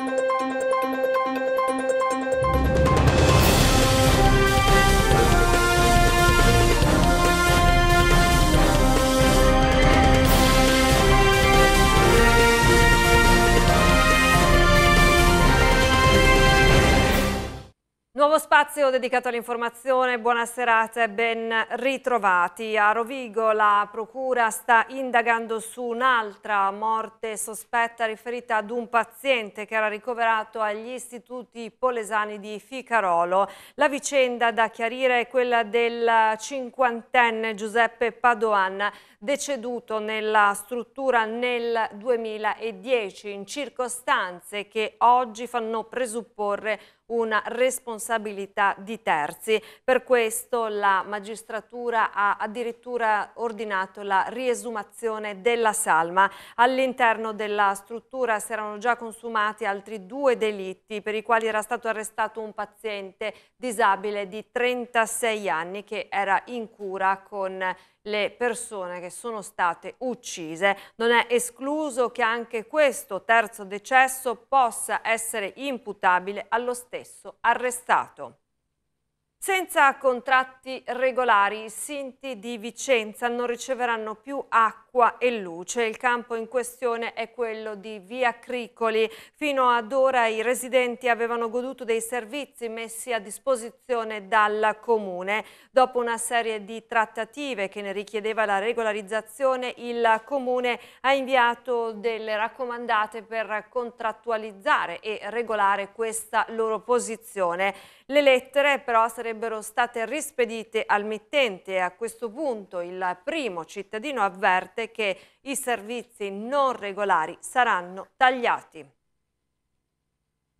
Thank you. Nuovo spazio dedicato all'informazione, buona serata e ben ritrovati. A Rovigo la procura sta indagando su un'altra morte sospetta riferita ad un paziente che era ricoverato agli istituti polesani di Ficarolo. La vicenda da chiarire è quella del cinquantenne Giuseppe Padoan, deceduto nella struttura nel 2010 in circostanze che oggi fanno presupporre una responsabilità di terzi. Per questo la magistratura ha addirittura ordinato la riesumazione della salma. All'interno della struttura si erano già consumati altri due delitti per i quali era stato arrestato un paziente disabile di 36 anni che era in cura con le persone che sono state uccise. Non è escluso che anche questo terzo decesso possa essere imputabile allo stesso arrestato. Senza contratti regolari, i sinti di Vicenza non riceveranno più acqua acqua e luce. Il campo in questione è quello di Via Cricoli. Fino ad ora i residenti avevano goduto dei servizi messi a disposizione dal Comune. Dopo una serie di trattative che ne richiedeva la regolarizzazione, il Comune ha inviato delle raccomandate per contrattualizzare e regolare questa loro posizione. Le lettere però sarebbero state rispedite al mittente e a questo punto il primo cittadino avverte avverte che i servizi non regolari saranno tagliati.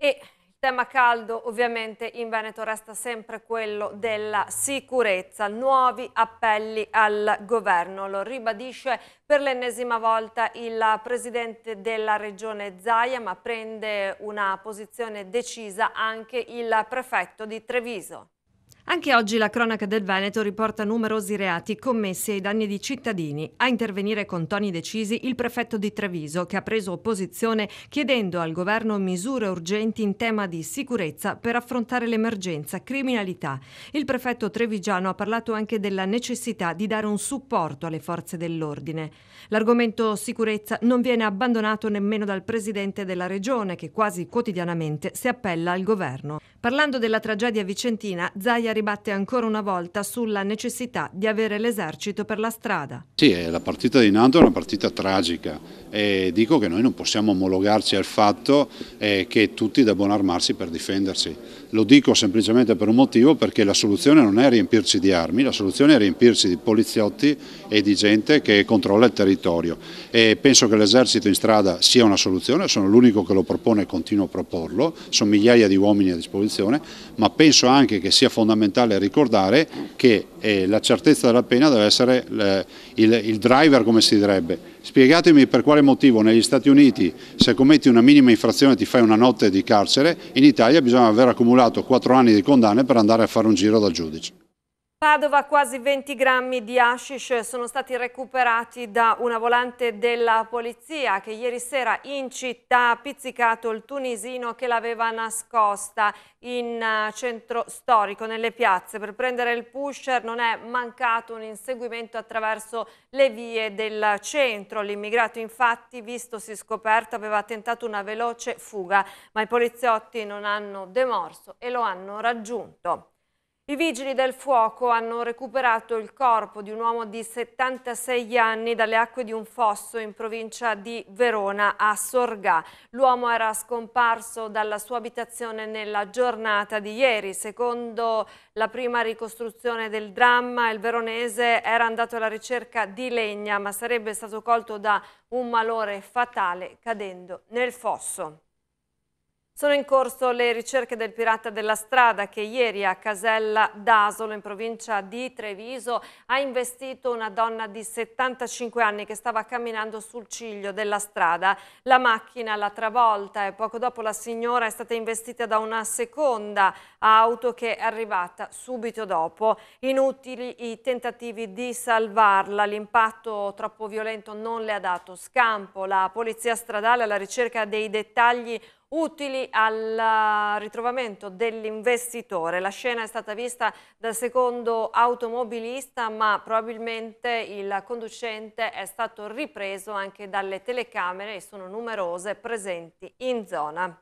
E il tema caldo ovviamente in Veneto resta sempre quello della sicurezza, nuovi appelli al governo, lo ribadisce per l'ennesima volta il presidente della regione Zaia ma prende una posizione decisa anche il prefetto di Treviso. Anche oggi la cronaca del Veneto riporta numerosi reati commessi ai danni di cittadini. A intervenire con toni decisi il prefetto di Treviso, che ha preso opposizione chiedendo al governo misure urgenti in tema di sicurezza per affrontare l'emergenza criminalità. Il prefetto trevigiano ha parlato anche della necessità di dare un supporto alle forze dell'ordine. L'argomento sicurezza non viene abbandonato nemmeno dal presidente della regione, che quasi quotidianamente si appella al governo. Parlando della tragedia vicentina, Zaia ribatte ancora una volta sulla necessità di avere l'esercito per la strada. Sì, eh, la partita di Nanto è una partita tragica e dico che noi non possiamo omologarci al fatto eh, che tutti debbano armarsi per difendersi. Lo dico semplicemente per un motivo, perché la soluzione non è riempirci di armi, la soluzione è riempirci di poliziotti e di gente che controlla il territorio. E penso che l'esercito in strada sia una soluzione, sono l'unico che lo propone e continuo a proporlo, sono migliaia di uomini a disposizione, ma penso anche che sia fondamentale ricordare che eh, la certezza della pena deve essere eh, il driver, come si direbbe, Spiegatemi per quale motivo negli Stati Uniti se commetti una minima infrazione ti fai una notte di carcere, in Italia bisogna aver accumulato 4 anni di condanne per andare a fare un giro dal giudice. Padova quasi 20 grammi di hashish sono stati recuperati da una volante della polizia che ieri sera in città ha pizzicato il tunisino che l'aveva nascosta in eh, centro storico, nelle piazze. Per prendere il pusher non è mancato un inseguimento attraverso le vie del centro. L'immigrato infatti, vistosi scoperto, aveva tentato una veloce fuga, ma i poliziotti non hanno demorso e lo hanno raggiunto. I vigili del fuoco hanno recuperato il corpo di un uomo di 76 anni dalle acque di un fosso in provincia di Verona a Sorgà. L'uomo era scomparso dalla sua abitazione nella giornata di ieri. Secondo la prima ricostruzione del dramma, il veronese era andato alla ricerca di legna ma sarebbe stato colto da un malore fatale cadendo nel fosso. Sono in corso le ricerche del pirata della strada che ieri a Casella d'Asolo in provincia di Treviso ha investito una donna di 75 anni che stava camminando sul ciglio della strada. La macchina l'ha travolta e poco dopo la signora è stata investita da una seconda auto che è arrivata subito dopo. Inutili i tentativi di salvarla, l'impatto troppo violento non le ha dato scampo. La polizia stradale alla ricerca dei dettagli utili al eh, ritrovamento dell'investitore. La scena è stata vista dal secondo automobilista ma probabilmente il conducente è stato ripreso anche dalle telecamere e sono numerose presenti in zona.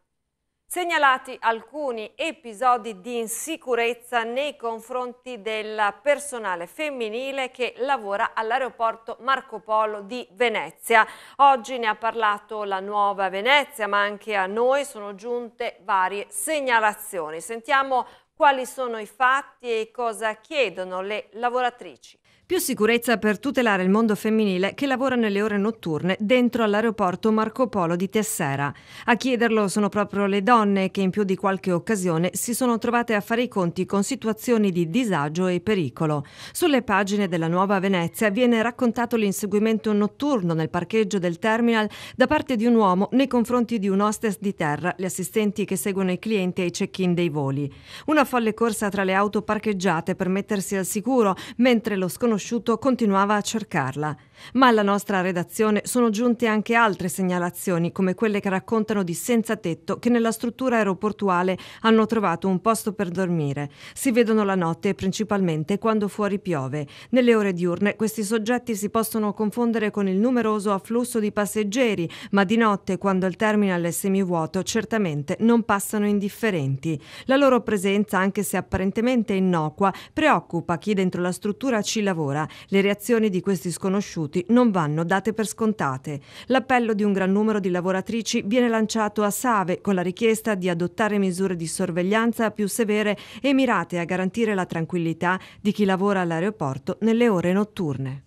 Segnalati alcuni episodi di insicurezza nei confronti del personale femminile che lavora all'aeroporto Marco Polo di Venezia. Oggi ne ha parlato la nuova Venezia, ma anche a noi sono giunte varie segnalazioni. Sentiamo quali sono i fatti e cosa chiedono le lavoratrici. Più sicurezza per tutelare il mondo femminile che lavora nelle ore notturne dentro all'aeroporto Marco Polo di Tessera. A chiederlo sono proprio le donne che in più di qualche occasione si sono trovate a fare i conti con situazioni di disagio e pericolo. Sulle pagine della Nuova Venezia viene raccontato l'inseguimento notturno nel parcheggio del terminal da parte di un uomo nei confronti di un hostess di terra, le assistenti che seguono i clienti ai check-in dei voli. Una folle corsa tra le auto parcheggiate per mettersi al sicuro, mentre lo sconosciuto sconosciuto continuava a cercarla. Ma alla nostra redazione sono giunte anche altre segnalazioni, come quelle che raccontano di senza tetto che nella struttura aeroportuale hanno trovato un posto per dormire. Si vedono la notte principalmente quando fuori piove. Nelle ore diurne questi soggetti si possono confondere con il numeroso afflusso di passeggeri, ma di notte, quando il terminal è semivuoto, certamente non passano indifferenti. La loro presenza, anche se apparentemente innocua, preoccupa chi dentro la struttura ci lavora. Le reazioni di questi sconosciuti rifiuti non vanno date per scontate. L'appello di un gran numero di lavoratrici viene lanciato a Save con la richiesta di adottare misure di sorveglianza più severe e mirate a garantire la tranquillità di chi lavora all'aeroporto nelle ore notturne.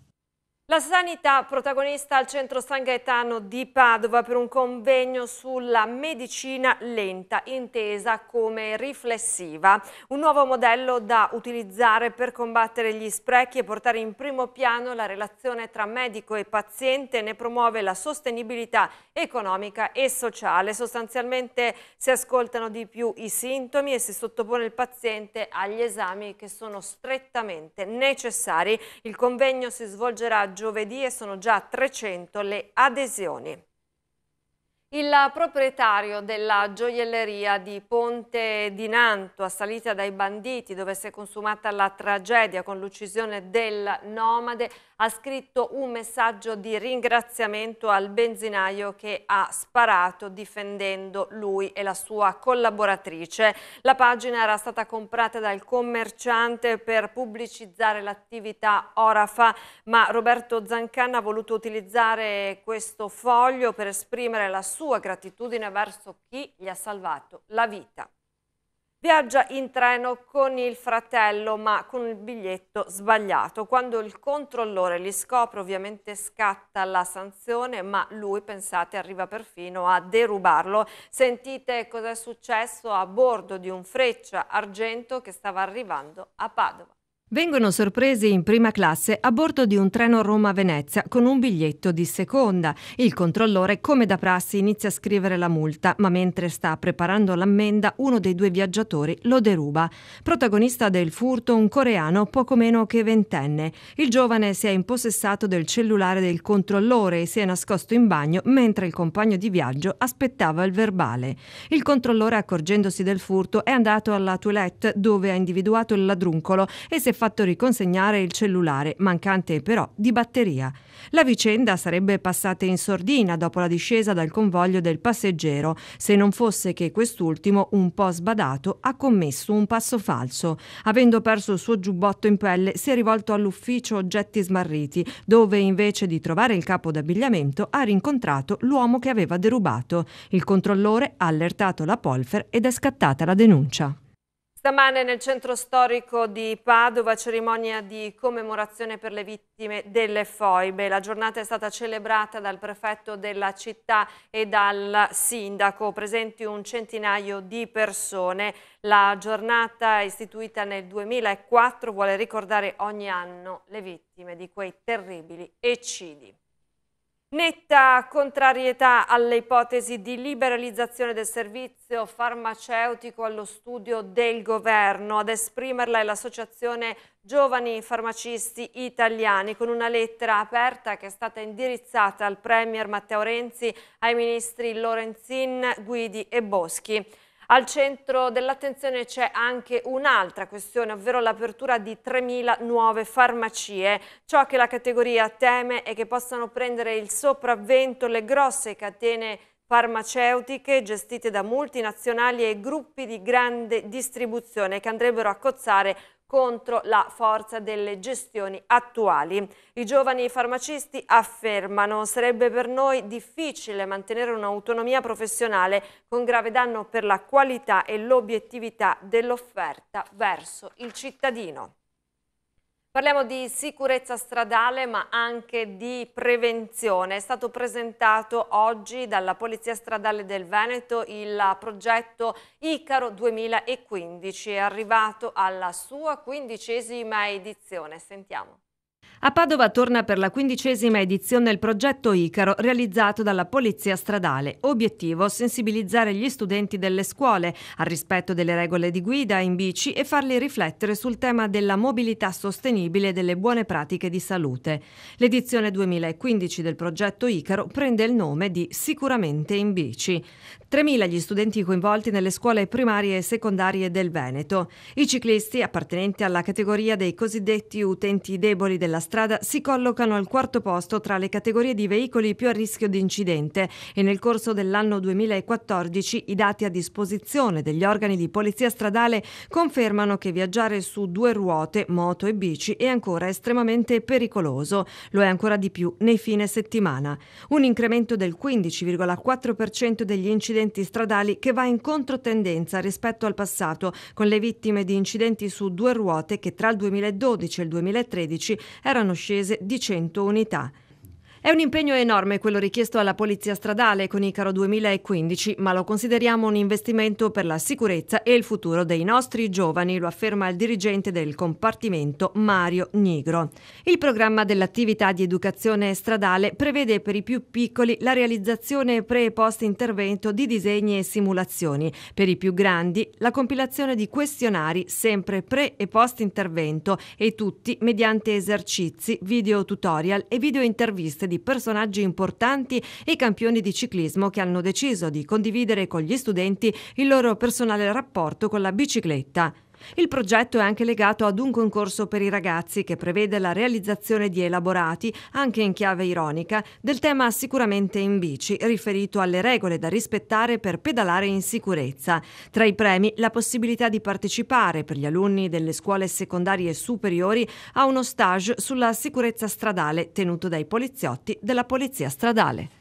La sanità protagonista al centro San Gaetano di Padova per un convegno sulla medicina lenta, intesa come riflessiva. Un nuovo modello da utilizzare per combattere gli sprechi e portare in primo piano la relazione tra medico e paziente, ne promuove la sostenibilità economica e sociale. Sostanzialmente si ascoltano di più i sintomi e si sottopone il paziente agli esami che sono strettamente necessari. Il convegno si svolgerà giovedì e sono già 300 le adesioni. Il proprietario della gioielleria di Ponte di Nanto, assalita dai banditi, dove si è consumata la tragedia con l'uccisione del nomade, ha scritto un messaggio di ringraziamento al benzinaio che ha sparato difendendo lui e la sua collaboratrice. La pagina era stata comprata dal commerciante per pubblicizzare l'attività Orafa, ma Roberto Zancanna ha voluto utilizzare questo foglio per esprimere la sua sua gratitudine verso chi gli ha salvato la vita. Viaggia in treno con il fratello ma con il biglietto sbagliato. Quando il controllore li scopre ovviamente scatta la sanzione ma lui, pensate, arriva perfino a derubarlo. Sentite cosa è successo a bordo di un Freccia Argento che stava arrivando a Padova. Vengono sorpresi in prima classe a bordo di un treno Roma-Venezia con un biglietto di seconda. Il controllore, come da prassi, inizia a scrivere la multa, ma mentre sta preparando l'ammenda, uno dei due viaggiatori lo deruba. Protagonista del furto, un coreano poco meno che ventenne. Il giovane si è impossessato del cellulare del controllore e si è nascosto in bagno mentre il compagno di viaggio aspettava il verbale. Il controllore, accorgendosi del furto, è andato alla toilette dove ha individuato il ladruncolo e si è fatto riconsegnare il cellulare, mancante però di batteria. La vicenda sarebbe passata in sordina dopo la discesa dal convoglio del passeggero, se non fosse che quest'ultimo, un po' sbadato, ha commesso un passo falso. Avendo perso il suo giubbotto in pelle, si è rivolto all'ufficio oggetti smarriti, dove invece di trovare il capo d'abbigliamento ha rincontrato l'uomo che aveva derubato. Il controllore ha allertato la Polfer ed è scattata la denuncia. Stamane nel centro storico di Padova cerimonia di commemorazione per le vittime delle foibe. La giornata è stata celebrata dal prefetto della città e dal sindaco, presenti un centinaio di persone. La giornata istituita nel 2004 vuole ricordare ogni anno le vittime di quei terribili eccidi. Netta contrarietà alle ipotesi di liberalizzazione del servizio farmaceutico allo studio del governo. Ad esprimerla è l'Associazione Giovani Farmacisti Italiani con una lettera aperta che è stata indirizzata al Premier Matteo Renzi, ai ministri Lorenzin, Guidi e Boschi. Al centro dell'attenzione c'è anche un'altra questione, ovvero l'apertura di 3.000 nuove farmacie. Ciò che la categoria teme è che possano prendere il sopravvento le grosse catene farmaceutiche gestite da multinazionali e gruppi di grande distribuzione che andrebbero a cozzare contro la forza delle gestioni attuali. I giovani farmacisti affermano sarebbe per noi difficile mantenere un'autonomia professionale con grave danno per la qualità e l'obiettività dell'offerta verso il cittadino. Parliamo di sicurezza stradale ma anche di prevenzione. È stato presentato oggi dalla Polizia Stradale del Veneto il progetto Icaro 2015. È arrivato alla sua quindicesima edizione. Sentiamo. A Padova torna per la quindicesima edizione il progetto Icaro realizzato dalla Polizia Stradale. Obiettivo sensibilizzare gli studenti delle scuole al rispetto delle regole di guida in bici e farli riflettere sul tema della mobilità sostenibile e delle buone pratiche di salute. L'edizione 2015 del progetto Icaro prende il nome di Sicuramente in bici. 3.000 gli studenti coinvolti nelle scuole primarie e secondarie del Veneto. I ciclisti, appartenenti alla categoria dei cosiddetti utenti deboli della strada, si collocano al quarto posto tra le categorie di veicoli più a rischio di incidente e nel corso dell'anno 2014 i dati a disposizione degli organi di polizia stradale confermano che viaggiare su due ruote, moto e bici, è ancora estremamente pericoloso. Lo è ancora di più nei fine settimana. Un incremento del 15,4% degli incidenti incidenti stradali che va in controtendenza rispetto al passato, con le vittime di incidenti su due ruote che tra il 2012 e il 2013 erano scese di 100 unità. È un impegno enorme quello richiesto alla Polizia Stradale con Icaro 2015, ma lo consideriamo un investimento per la sicurezza e il futuro dei nostri giovani, lo afferma il dirigente del compartimento Mario Nigro. Il programma dell'attività di educazione stradale prevede per i più piccoli la realizzazione pre e post intervento di disegni e simulazioni, per i più grandi la compilazione di questionari sempre pre e post intervento e tutti mediante esercizi, video tutorial e video interviste di personaggi importanti e campioni di ciclismo che hanno deciso di condividere con gli studenti il loro personale rapporto con la bicicletta. Il progetto è anche legato ad un concorso per i ragazzi che prevede la realizzazione di elaborati, anche in chiave ironica, del tema sicuramente in bici, riferito alle regole da rispettare per pedalare in sicurezza. Tra i premi la possibilità di partecipare per gli alunni delle scuole secondarie superiori a uno stage sulla sicurezza stradale tenuto dai poliziotti della Polizia Stradale.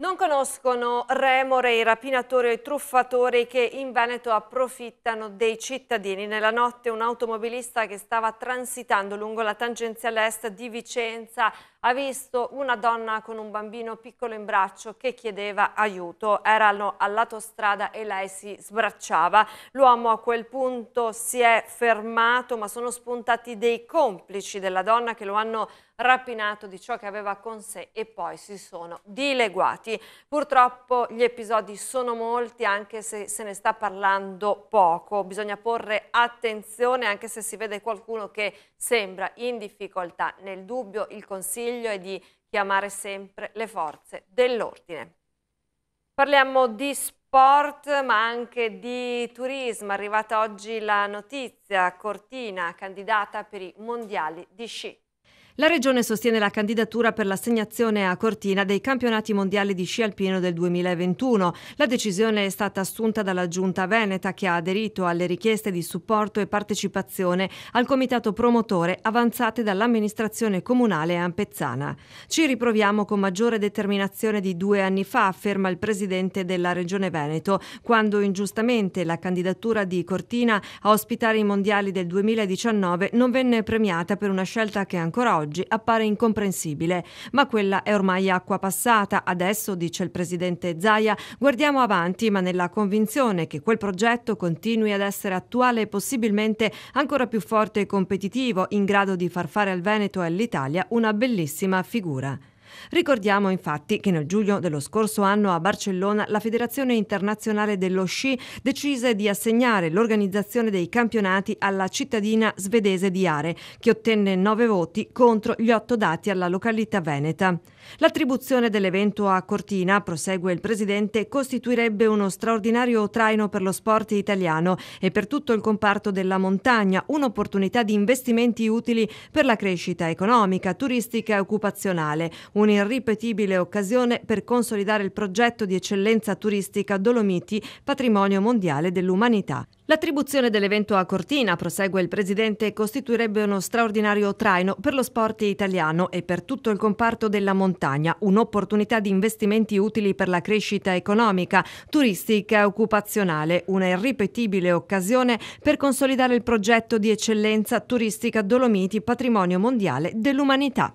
Non conoscono remore i rapinatori e i truffatori che in Veneto approfittano dei cittadini. Nella notte un automobilista che stava transitando lungo la tangenziale est di Vicenza ha visto una donna con un bambino piccolo in braccio che chiedeva aiuto. Erano all'autostrada e lei si sbracciava. L'uomo a quel punto si è fermato ma sono spuntati dei complici della donna che lo hanno rapinato di ciò che aveva con sé e poi si sono dileguati. Purtroppo gli episodi sono molti anche se se ne sta parlando poco, bisogna porre attenzione anche se si vede qualcuno che sembra in difficoltà. Nel dubbio il consiglio è di chiamare sempre le forze dell'ordine. Parliamo di sport ma anche di turismo. È arrivata oggi la notizia, Cortina candidata per i mondiali di sci. La Regione sostiene la candidatura per l'assegnazione a Cortina dei campionati mondiali di sci alpino del 2021. La decisione è stata assunta dalla Giunta Veneta che ha aderito alle richieste di supporto e partecipazione al comitato promotore avanzate dall'amministrazione comunale ampezzana. Ci riproviamo con maggiore determinazione di due anni fa, afferma il presidente della Regione Veneto, quando ingiustamente la candidatura di Cortina a ospitare i mondiali del 2019 non venne premiata per una scelta che ancora oggi oggi appare incomprensibile, ma quella è ormai acqua passata. Adesso, dice il presidente Zaia, guardiamo avanti, ma nella convinzione che quel progetto continui ad essere attuale e possibilmente ancora più forte e competitivo, in grado di far fare al Veneto e all'Italia una bellissima figura. Ricordiamo infatti che nel giugno dello scorso anno a Barcellona la Federazione Internazionale dello Sci decise di assegnare l'organizzazione dei campionati alla cittadina svedese di Are, che ottenne nove voti contro gli otto dati alla località veneta. L'attribuzione dell'evento a Cortina, prosegue il Presidente, costituirebbe uno straordinario traino per lo sport italiano e per tutto il comparto della montagna, un'opportunità di investimenti utili per la crescita economica, turistica e occupazionale, un'irripetibile occasione per consolidare il progetto di eccellenza turistica Dolomiti, patrimonio mondiale dell'umanità. L'attribuzione dell'evento a Cortina, prosegue il presidente, costituirebbe uno straordinario traino per lo sport italiano e per tutto il comparto della montagna, un'opportunità di investimenti utili per la crescita economica, turistica e occupazionale, una irripetibile occasione per consolidare il progetto di eccellenza turistica Dolomiti Patrimonio Mondiale dell'Umanità.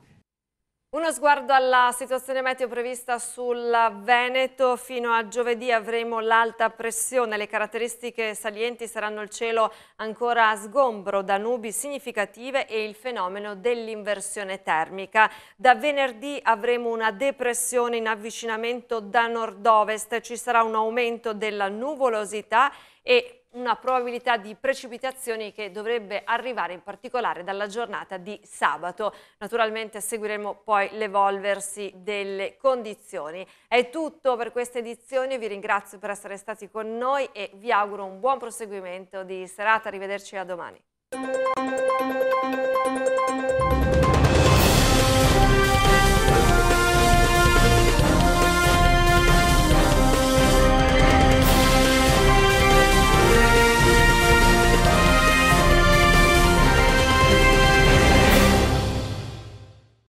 Uno sguardo alla situazione meteo prevista sul Veneto. Fino a giovedì avremo l'alta pressione. Le caratteristiche salienti saranno il cielo ancora sgombro da nubi significative e il fenomeno dell'inversione termica. Da venerdì avremo una depressione in avvicinamento da nord-ovest. Ci sarà un aumento della nuvolosità e una probabilità di precipitazioni che dovrebbe arrivare in particolare dalla giornata di sabato. Naturalmente seguiremo poi l'evolversi delle condizioni. È tutto per questa edizione, vi ringrazio per essere stati con noi e vi auguro un buon proseguimento di serata, arrivederci a domani.